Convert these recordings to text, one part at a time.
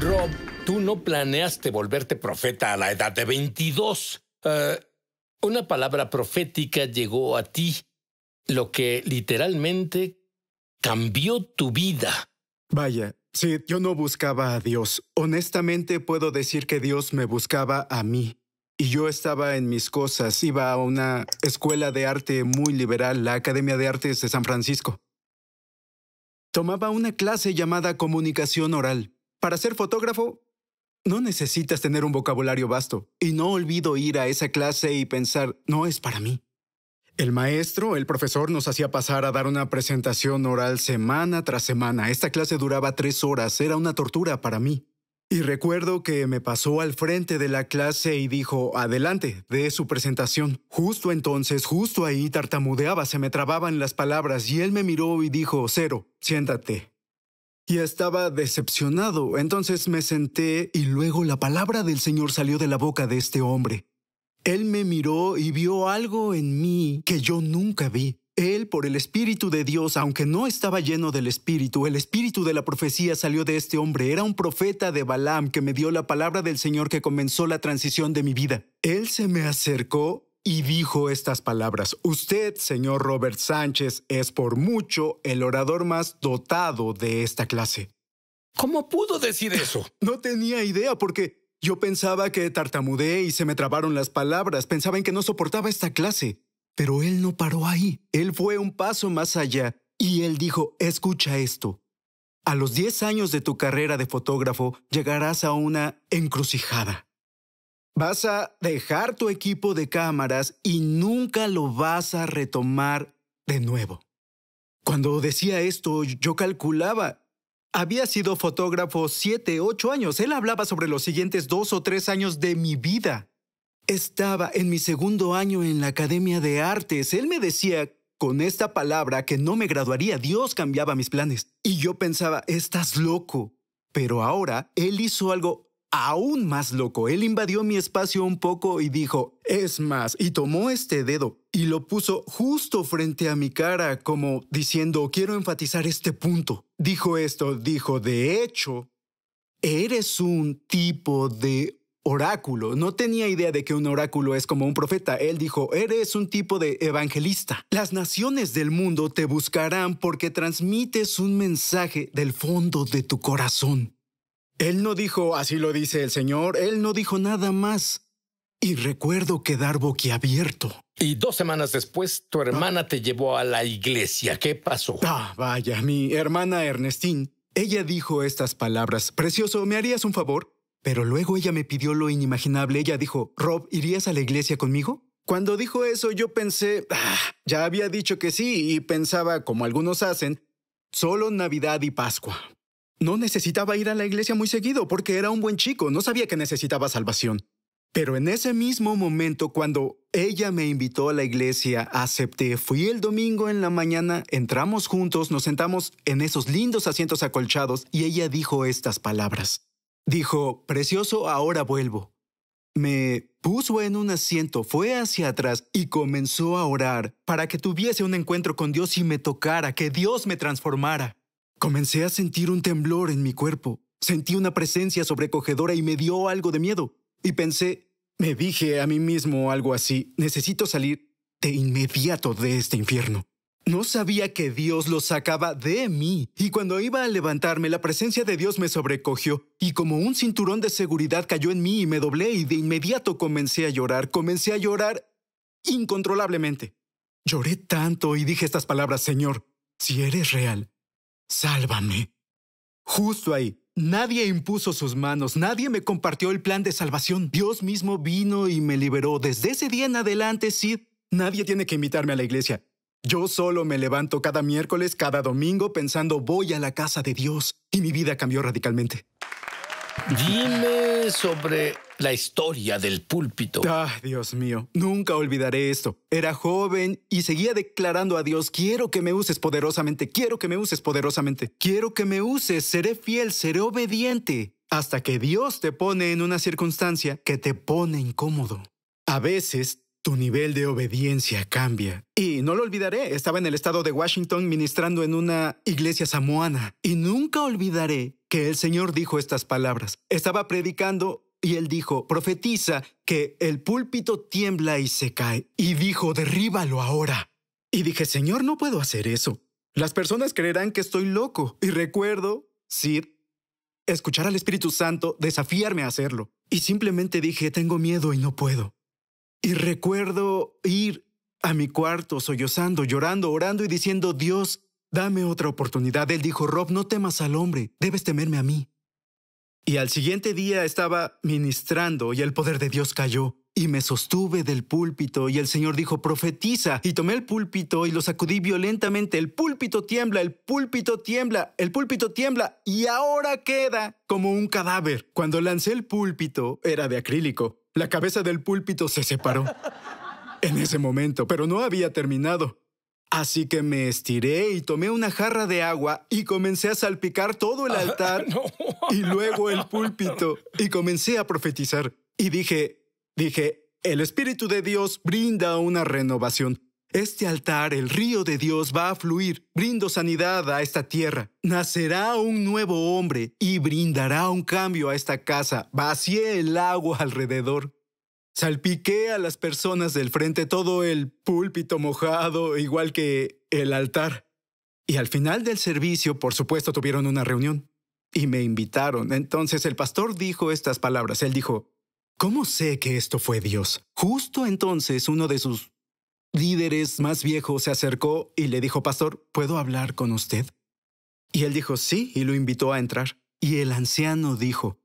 Rob, tú no planeaste volverte profeta a la edad de 22. Ah, una palabra profética llegó a ti, lo que literalmente cambió tu vida. Vaya, sí, yo no buscaba a Dios. Honestamente puedo decir que Dios me buscaba a mí. Y yo estaba en mis cosas, iba a una escuela de arte muy liberal, la Academia de Artes de San Francisco. Tomaba una clase llamada comunicación oral. Para ser fotógrafo, no necesitas tener un vocabulario vasto, y no olvido ir a esa clase y pensar, no es para mí. El maestro, el profesor, nos hacía pasar a dar una presentación oral semana tras semana. Esta clase duraba tres horas, era una tortura para mí. Y recuerdo que me pasó al frente de la clase y dijo, adelante, dé su presentación. Justo entonces, justo ahí tartamudeaba, se me trababan las palabras y él me miró y dijo, cero, siéntate y estaba decepcionado. Entonces me senté y luego la palabra del Señor salió de la boca de este hombre. Él me miró y vio algo en mí que yo nunca vi. Él, por el Espíritu de Dios, aunque no estaba lleno del Espíritu, el Espíritu de la profecía salió de este hombre. Era un profeta de Balaam que me dio la palabra del Señor que comenzó la transición de mi vida. Él se me acercó y dijo estas palabras, Usted, señor Robert Sánchez, es por mucho el orador más dotado de esta clase. ¿Cómo pudo decir eso? no tenía idea porque yo pensaba que tartamudeé y se me trabaron las palabras, pensaba en que no soportaba esta clase. Pero él no paró ahí, él fue un paso más allá y él dijo, escucha esto. A los 10 años de tu carrera de fotógrafo llegarás a una encrucijada. Vas a dejar tu equipo de cámaras y nunca lo vas a retomar de nuevo. Cuando decía esto, yo calculaba. Había sido fotógrafo siete, ocho años. Él hablaba sobre los siguientes dos o tres años de mi vida. Estaba en mi segundo año en la Academia de Artes. Él me decía con esta palabra que no me graduaría. Dios cambiaba mis planes. Y yo pensaba, estás loco. Pero ahora él hizo algo Aún más loco, él invadió mi espacio un poco y dijo, es más, y tomó este dedo y lo puso justo frente a mi cara, como diciendo, quiero enfatizar este punto. Dijo esto, dijo, de hecho, eres un tipo de oráculo. No tenía idea de que un oráculo es como un profeta. Él dijo, eres un tipo de evangelista. Las naciones del mundo te buscarán porque transmites un mensaje del fondo de tu corazón. Él no dijo, así lo dice el Señor, él no dijo nada más. Y recuerdo quedar boquiabierto. Y dos semanas después, tu hermana ah. te llevó a la iglesia. ¿Qué pasó? Ah, vaya, mi hermana Ernestine, Ella dijo estas palabras. Precioso, ¿me harías un favor? Pero luego ella me pidió lo inimaginable. Ella dijo, Rob, ¿irías a la iglesia conmigo? Cuando dijo eso, yo pensé, ah, ya había dicho que sí, y pensaba, como algunos hacen, solo Navidad y Pascua. No necesitaba ir a la iglesia muy seguido porque era un buen chico, no sabía que necesitaba salvación. Pero en ese mismo momento, cuando ella me invitó a la iglesia, acepté, fui el domingo en la mañana, entramos juntos, nos sentamos en esos lindos asientos acolchados y ella dijo estas palabras. Dijo, Precioso, ahora vuelvo. Me puso en un asiento, fue hacia atrás y comenzó a orar para que tuviese un encuentro con Dios y me tocara, que Dios me transformara. Comencé a sentir un temblor en mi cuerpo. Sentí una presencia sobrecogedora y me dio algo de miedo. Y pensé, me dije a mí mismo algo así, necesito salir de inmediato de este infierno. No sabía que Dios lo sacaba de mí, y cuando iba a levantarme, la presencia de Dios me sobrecogió, y como un cinturón de seguridad cayó en mí y me doblé, y de inmediato comencé a llorar, comencé a llorar incontrolablemente. Lloré tanto y dije estas palabras, Señor, si eres real, Sálvame. Justo ahí. Nadie impuso sus manos, nadie me compartió el plan de salvación. Dios mismo vino y me liberó. Desde ese día en adelante, Sid, nadie tiene que invitarme a la iglesia. Yo solo me levanto cada miércoles, cada domingo, pensando voy a la casa de Dios. Y mi vida cambió radicalmente. Dime sobre la historia del púlpito. Ah, Dios mío, nunca olvidaré esto. Era joven y seguía declarando a Dios, quiero que me uses poderosamente, quiero que me uses poderosamente, quiero que me uses, seré fiel, seré obediente, hasta que Dios te pone en una circunstancia que te pone incómodo. A veces tu nivel de obediencia cambia. Y no lo olvidaré, estaba en el estado de Washington ministrando en una iglesia samoana. Y nunca olvidaré que el Señor dijo estas palabras. Estaba predicando y él dijo, profetiza que el púlpito tiembla y se cae. Y dijo, derríbalo ahora. Y dije, Señor, no puedo hacer eso. Las personas creerán que estoy loco. Y recuerdo, Sid, escuchar al Espíritu Santo desafiarme a hacerlo. Y simplemente dije, tengo miedo y no puedo. Y recuerdo ir a mi cuarto sollozando, llorando, orando y diciendo, Dios, dame otra oportunidad. Él dijo, Rob, no temas al hombre, debes temerme a mí. Y al siguiente día estaba ministrando y el poder de Dios cayó. Y me sostuve del púlpito y el Señor dijo, profetiza. Y tomé el púlpito y lo sacudí violentamente. El púlpito tiembla, el púlpito tiembla, el púlpito tiembla. Y ahora queda como un cadáver. Cuando lancé el púlpito, era de acrílico. La cabeza del púlpito se separó en ese momento, pero no había terminado. Así que me estiré y tomé una jarra de agua y comencé a salpicar todo el ah, altar y luego el púlpito y comencé a profetizar. Y dije, dije, el Espíritu de Dios brinda una renovación. Este altar, el río de Dios, va a fluir. Brindo sanidad a esta tierra. Nacerá un nuevo hombre y brindará un cambio a esta casa. Vacié el agua alrededor. Salpiqué a las personas del frente todo el púlpito mojado, igual que el altar. Y al final del servicio, por supuesto, tuvieron una reunión. Y me invitaron. Entonces el pastor dijo estas palabras. Él dijo, ¿Cómo sé que esto fue Dios? Justo entonces uno de sus líderes más viejo se acercó y le dijo, Pastor, ¿puedo hablar con usted? Y él dijo, sí, y lo invitó a entrar. Y el anciano dijo,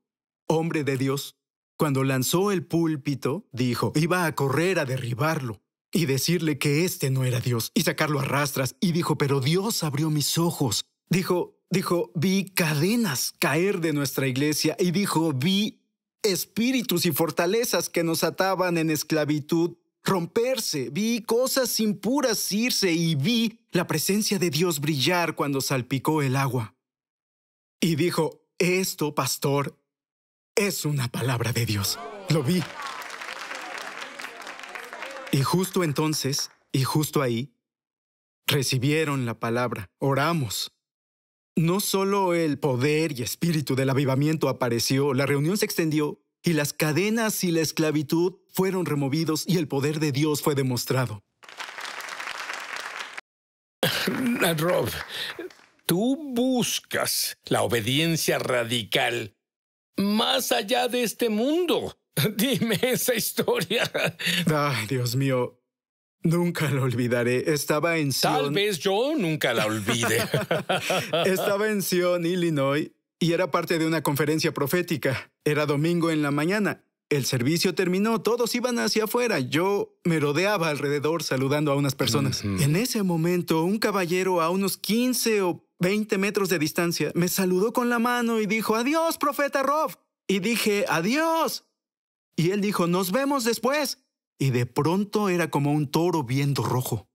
Hombre de Dios, cuando lanzó el púlpito, dijo, iba a correr a derribarlo y decirle que este no era Dios y sacarlo a rastras. Y dijo, pero Dios abrió mis ojos. Dijo, dijo, vi cadenas caer de nuestra iglesia y dijo, vi espíritus y fortalezas que nos ataban en esclavitud romperse, vi cosas impuras irse y vi la presencia de Dios brillar cuando salpicó el agua. Y dijo, esto, pastor, es una palabra de Dios. Lo vi. Y justo entonces, y justo ahí, recibieron la palabra, oramos. No solo el poder y espíritu del avivamiento apareció, la reunión se extendió y las cadenas y la esclavitud fueron removidos y el poder de Dios fue demostrado. Rob, tú buscas la obediencia radical más allá de este mundo. Dime esa historia. Ay, Dios mío. Nunca la olvidaré. Estaba en Sion. Tal vez yo nunca la olvide. Estaba en Sion, Illinois, y era parte de una conferencia profética. Era domingo en la mañana. El servicio terminó, todos iban hacia afuera. Yo me rodeaba alrededor saludando a unas personas. En ese momento, un caballero a unos 15 o 20 metros de distancia me saludó con la mano y dijo, adiós, profeta Rob. Y dije, adiós. Y él dijo, nos vemos después. Y de pronto era como un toro viendo rojo.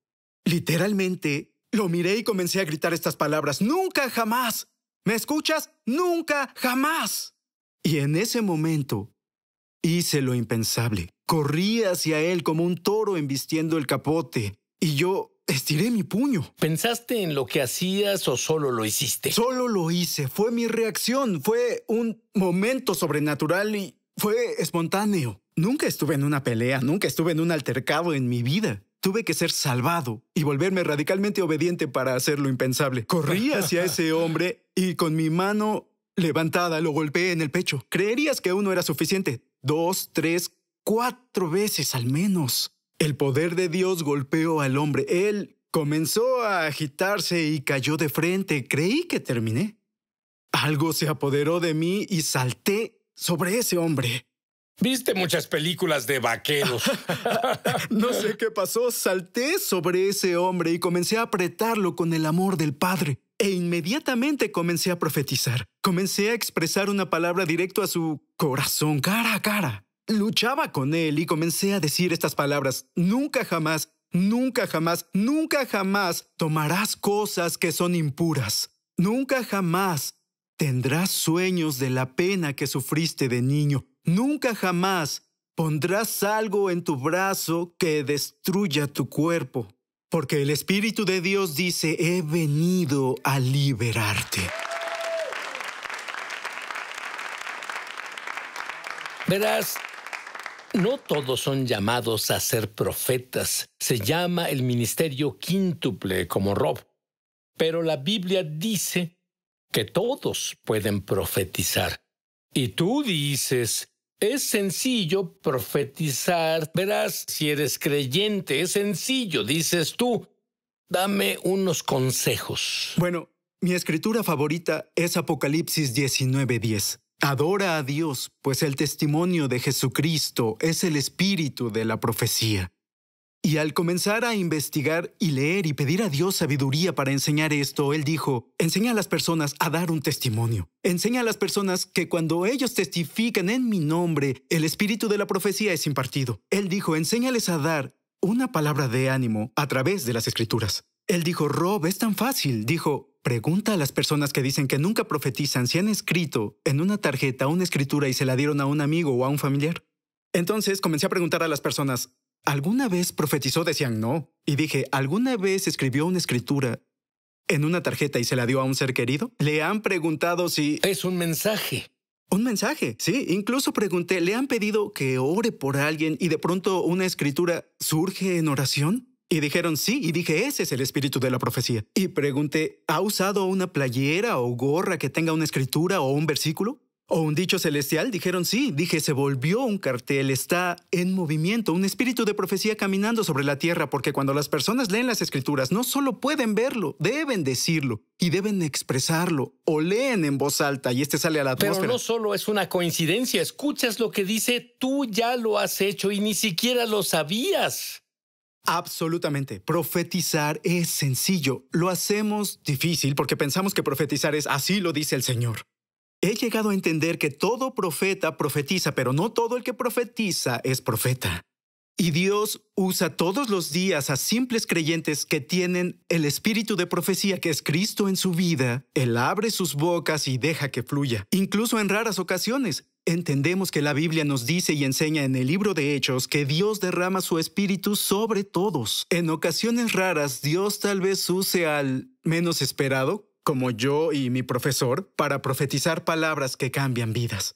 Literalmente, lo miré y comencé a gritar estas palabras. Nunca jamás ¿Me escuchas? Nunca, jamás. Y en ese momento hice lo impensable. Corrí hacia él como un toro embistiendo el capote. Y yo estiré mi puño. ¿Pensaste en lo que hacías o solo lo hiciste? Solo lo hice. Fue mi reacción. Fue un momento sobrenatural y fue espontáneo. Nunca estuve en una pelea, nunca estuve en un altercado en mi vida. Tuve que ser salvado y volverme radicalmente obediente para hacer lo impensable. Corrí hacia ese hombre y con mi mano levantada lo golpeé en el pecho. Creerías que uno era suficiente. Dos, tres, cuatro veces al menos. El poder de Dios golpeó al hombre. Él comenzó a agitarse y cayó de frente. Creí que terminé. Algo se apoderó de mí y salté sobre ese hombre. Viste muchas películas de vaqueros. no sé qué pasó, salté sobre ese hombre y comencé a apretarlo con el amor del Padre. E inmediatamente comencé a profetizar. Comencé a expresar una palabra directo a su corazón, cara a cara. Luchaba con él y comencé a decir estas palabras. Nunca jamás, nunca jamás, nunca jamás tomarás cosas que son impuras. Nunca jamás tendrás sueños de la pena que sufriste de niño Nunca jamás pondrás algo en tu brazo que destruya tu cuerpo, porque el Espíritu de Dios dice, he venido a liberarte. Verás, no todos son llamados a ser profetas. Se llama el ministerio quíntuple como Rob. Pero la Biblia dice que todos pueden profetizar. Y tú dices, es sencillo profetizar, verás si eres creyente, es sencillo, dices tú. Dame unos consejos. Bueno, mi escritura favorita es Apocalipsis 19:10. Adora a Dios, pues el testimonio de Jesucristo es el espíritu de la profecía. Y al comenzar a investigar y leer y pedir a Dios sabiduría para enseñar esto, él dijo, enseña a las personas a dar un testimonio. Enseña a las personas que cuando ellos testifican en mi nombre, el espíritu de la profecía es impartido. Él dijo, enséñales a dar una palabra de ánimo a través de las escrituras. Él dijo, Rob, es tan fácil. Dijo, pregunta a las personas que dicen que nunca profetizan si han escrito en una tarjeta una escritura y se la dieron a un amigo o a un familiar. Entonces comencé a preguntar a las personas, alguna vez profetizó, decían no. Y dije, ¿alguna vez escribió una escritura en una tarjeta y se la dio a un ser querido? Le han preguntado si... Es un mensaje. Un mensaje, sí. Incluso pregunté, ¿le han pedido que ore por alguien y de pronto una escritura surge en oración? Y dijeron sí, y dije, ese es el espíritu de la profecía. Y pregunté, ¿ha usado una playera o gorra que tenga una escritura o un versículo? O un dicho celestial, dijeron sí, dije, se volvió un cartel, está en movimiento, un espíritu de profecía caminando sobre la tierra, porque cuando las personas leen las escrituras no solo pueden verlo, deben decirlo y deben expresarlo, o leen en voz alta y este sale a la atmósfera. Pero no solo es una coincidencia, escuchas lo que dice, tú ya lo has hecho y ni siquiera lo sabías. Absolutamente. Profetizar es sencillo. Lo hacemos difícil porque pensamos que profetizar es así lo dice el Señor. He llegado a entender que todo profeta profetiza, pero no todo el que profetiza es profeta. Y Dios usa todos los días a simples creyentes que tienen el espíritu de profecía que es Cristo en su vida. Él abre sus bocas y deja que fluya. Incluso en raras ocasiones, entendemos que la Biblia nos dice y enseña en el libro de Hechos que Dios derrama su espíritu sobre todos. En ocasiones raras, Dios tal vez use al menos esperado como yo y mi profesor, para profetizar palabras que cambian vidas.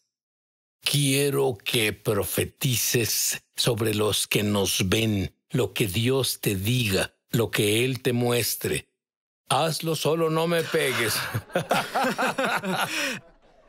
Quiero que profetices sobre los que nos ven, lo que Dios te diga, lo que Él te muestre. Hazlo solo, no me pegues.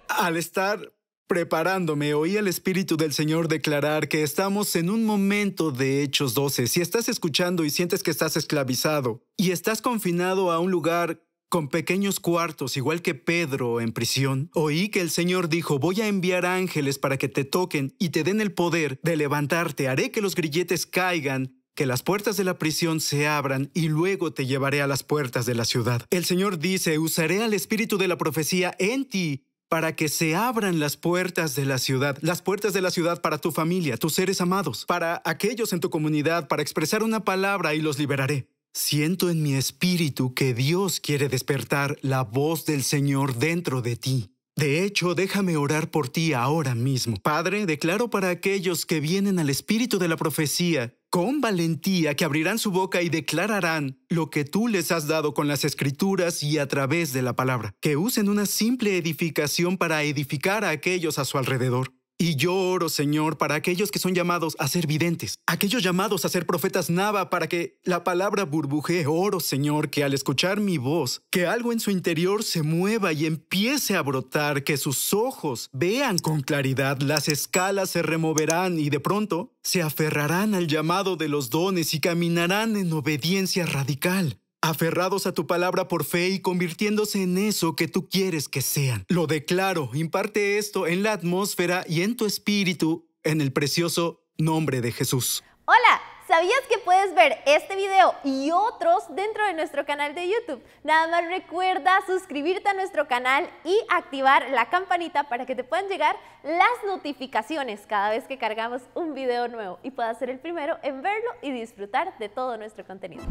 Al estar preparándome, oí el Espíritu del Señor declarar que estamos en un momento de Hechos 12. Si estás escuchando y sientes que estás esclavizado y estás confinado a un lugar con pequeños cuartos, igual que Pedro en prisión, oí que el Señor dijo, voy a enviar ángeles para que te toquen y te den el poder de levantarte, haré que los grilletes caigan que las puertas de la prisión se abran y luego te llevaré a las puertas de la ciudad. El Señor dice, usaré al espíritu de la profecía en ti para que se abran las puertas de la ciudad, las puertas de la ciudad para tu familia, tus seres amados, para aquellos en tu comunidad, para expresar una palabra y los liberaré. Siento en mi espíritu que Dios quiere despertar la voz del Señor dentro de ti. De hecho, déjame orar por ti ahora mismo. Padre, declaro para aquellos que vienen al espíritu de la profecía, con valentía, que abrirán su boca y declararán lo que tú les has dado con las escrituras y a través de la palabra, que usen una simple edificación para edificar a aquellos a su alrededor. Y yo oro, Señor, para aquellos que son llamados a ser videntes, aquellos llamados a ser profetas Nava, para que la palabra burbuje, Oro, Señor, que al escuchar mi voz, que algo en su interior se mueva y empiece a brotar, que sus ojos vean con claridad, las escalas se removerán y de pronto se aferrarán al llamado de los dones y caminarán en obediencia radical aferrados a tu palabra por fe y convirtiéndose en eso que tú quieres que sean. Lo declaro, imparte esto en la atmósfera y en tu espíritu, en el precioso nombre de Jesús. Hola, ¿sabías que puedes ver este video y otros dentro de nuestro canal de YouTube? Nada más recuerda suscribirte a nuestro canal y activar la campanita para que te puedan llegar las notificaciones cada vez que cargamos un video nuevo y puedas ser el primero en verlo y disfrutar de todo nuestro contenido.